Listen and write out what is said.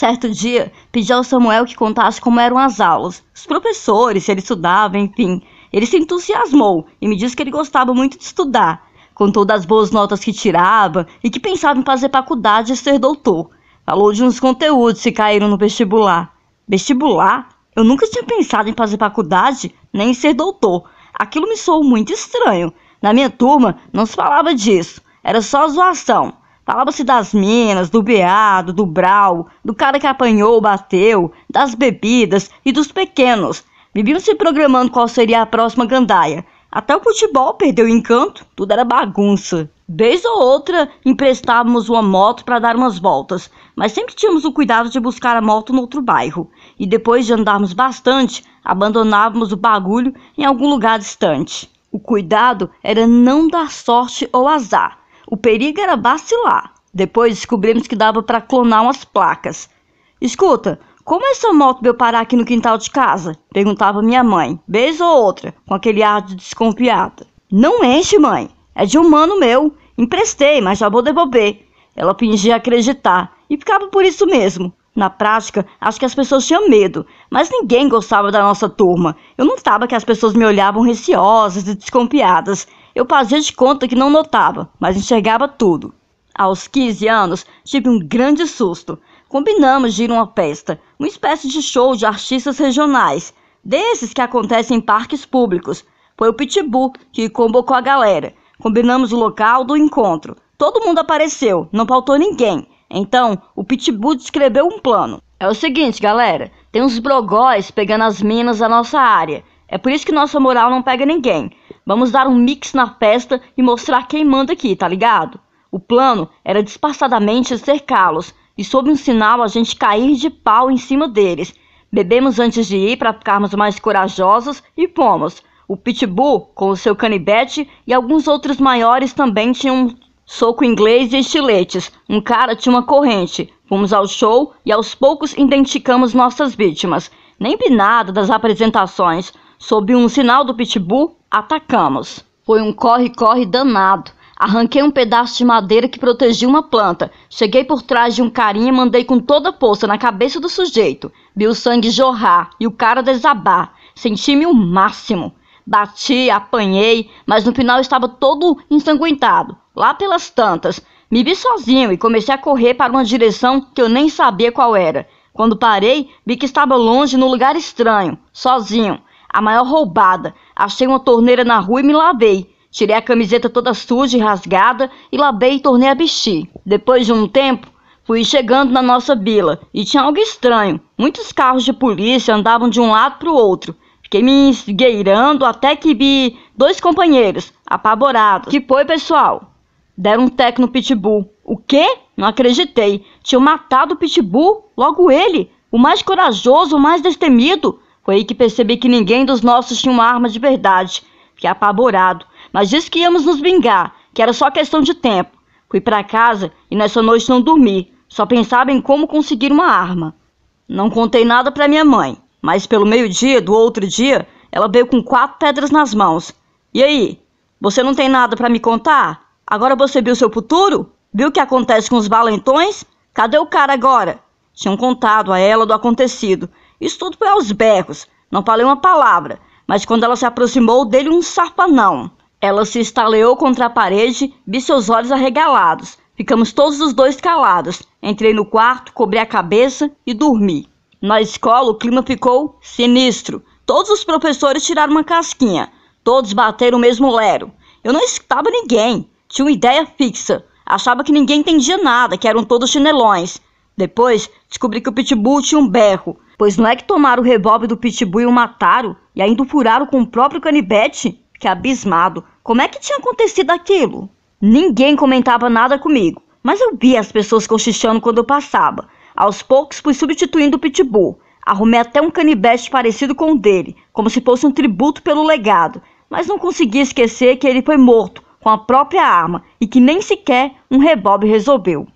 Certo dia, pedi ao Samuel que contasse como eram as aulas, os professores, se ele estudava, enfim. Ele se entusiasmou e me disse que ele gostava muito de estudar. Contou das boas notas que tirava e que pensava em fazer faculdade e ser doutor. Falou de uns conteúdos que caíram no vestibular. Vestibular? Eu nunca tinha pensado em fazer faculdade nem em ser doutor. Aquilo me soou muito estranho. Na minha turma não se falava disso, era só zoação. Falava-se assim das minas, do beado, do brau, do cara que apanhou, bateu, das bebidas e dos pequenos. Viviam se programando qual seria a próxima gandaia. Até o futebol perdeu o encanto, tudo era bagunça. Vez ou outra emprestávamos uma moto para dar umas voltas, mas sempre tínhamos o cuidado de buscar a moto no outro bairro. E depois de andarmos bastante, abandonávamos o bagulho em algum lugar distante. O cuidado era não dar sorte ou azar, o perigo era vacilar. Depois descobrimos que dava para clonar umas placas. Escuta, como essa é moto veio parar aqui no quintal de casa? Perguntava minha mãe, vez ou outra, com aquele ar de desconfiada. Não enche, mãe. É de um mano meu. Emprestei, mas já vou devolver. Ela fingia acreditar e ficava por isso mesmo. Na prática, acho que as pessoas tinham medo, mas ninguém gostava da nossa turma. Eu notava que as pessoas me olhavam receosas e desconfiadas. Eu fazia de conta que não notava, mas enxergava tudo. Aos 15 anos, tive um grande susto. Combinamos de ir a uma festa, uma espécie de show de artistas regionais, desses que acontecem em parques públicos. Foi o Pitbull que convocou a galera. Combinamos o local do encontro. Todo mundo apareceu, não faltou ninguém. Então, o Pitbull descreveu um plano. É o seguinte, galera, tem uns brogóis pegando as minas da nossa área. É por isso que nossa moral não pega ninguém. Vamos dar um mix na festa e mostrar quem manda aqui, tá ligado? O plano era disfarçadamente cercá-los e sob um sinal a gente cair de pau em cima deles. Bebemos antes de ir para ficarmos mais corajosos e fomos. O Pitbull, com o seu canibete, e alguns outros maiores também tinham Soco inglês e estiletes. Um cara tinha uma corrente. Fomos ao show e aos poucos identificamos nossas vítimas. Nem vi nada das apresentações. Sob um sinal do pitbull, atacamos. Foi um corre-corre danado. Arranquei um pedaço de madeira que protegia uma planta. Cheguei por trás de um carinha e mandei com toda a força na cabeça do sujeito. Vi o sangue jorrar e o cara desabar. Senti-me o máximo bati, apanhei, mas no final estava todo ensanguentado. Lá pelas tantas, me vi sozinho e comecei a correr para uma direção que eu nem sabia qual era. Quando parei, vi que estava longe, num lugar estranho, sozinho. A maior roubada. Achei uma torneira na rua e me lavei. Tirei a camiseta toda suja e rasgada e lavei e tornei a vestir. Depois de um tempo, Fui chegando na nossa vila e tinha algo estranho. Muitos carros de polícia andavam de um lado para o outro. Fiquei me esgueirando até que vi dois companheiros, apavorados. Que foi, pessoal? Deram um teco no pitbull. O quê? Não acreditei. Tinham matado o pitbull, logo ele, o mais corajoso, o mais destemido. Foi aí que percebi que ninguém dos nossos tinha uma arma de verdade. Fiquei apavorado, mas disse que íamos nos vingar, que era só questão de tempo. Fui para casa e nessa noite não dormi, só pensava em como conseguir uma arma. Não contei nada para minha mãe. Mas pelo meio-dia do outro dia, ela veio com quatro pedras nas mãos. E aí? Você não tem nada para me contar? Agora você viu seu futuro? Viu o que acontece com os valentões? Cadê o cara agora? Tinham contado a ela do acontecido. Isso tudo foi aos berros. Não falei uma palavra, mas quando ela se aproximou dele um sarpanão. Ela se estaleou contra a parede, vi seus olhos arregalados. Ficamos todos os dois calados. Entrei no quarto, cobri a cabeça e dormi. Na escola, o clima ficou sinistro. Todos os professores tiraram uma casquinha. Todos bateram o mesmo lero. Eu não escutava ninguém. Tinha uma ideia fixa. Achava que ninguém entendia nada, que eram todos chinelões. Depois, descobri que o Pitbull tinha um berro. Pois não é que tomaram o revólver do Pitbull e o mataram, e ainda o furaram com o próprio canibete? Que abismado. Como é que tinha acontecido aquilo? Ninguém comentava nada comigo, mas eu via as pessoas cochichando quando eu passava. Aos poucos fui substituindo o pitbull. Arrumei até um canibeste parecido com o dele, como se fosse um tributo pelo legado, mas não consegui esquecer que ele foi morto com a própria arma e que nem sequer um revólver resolveu.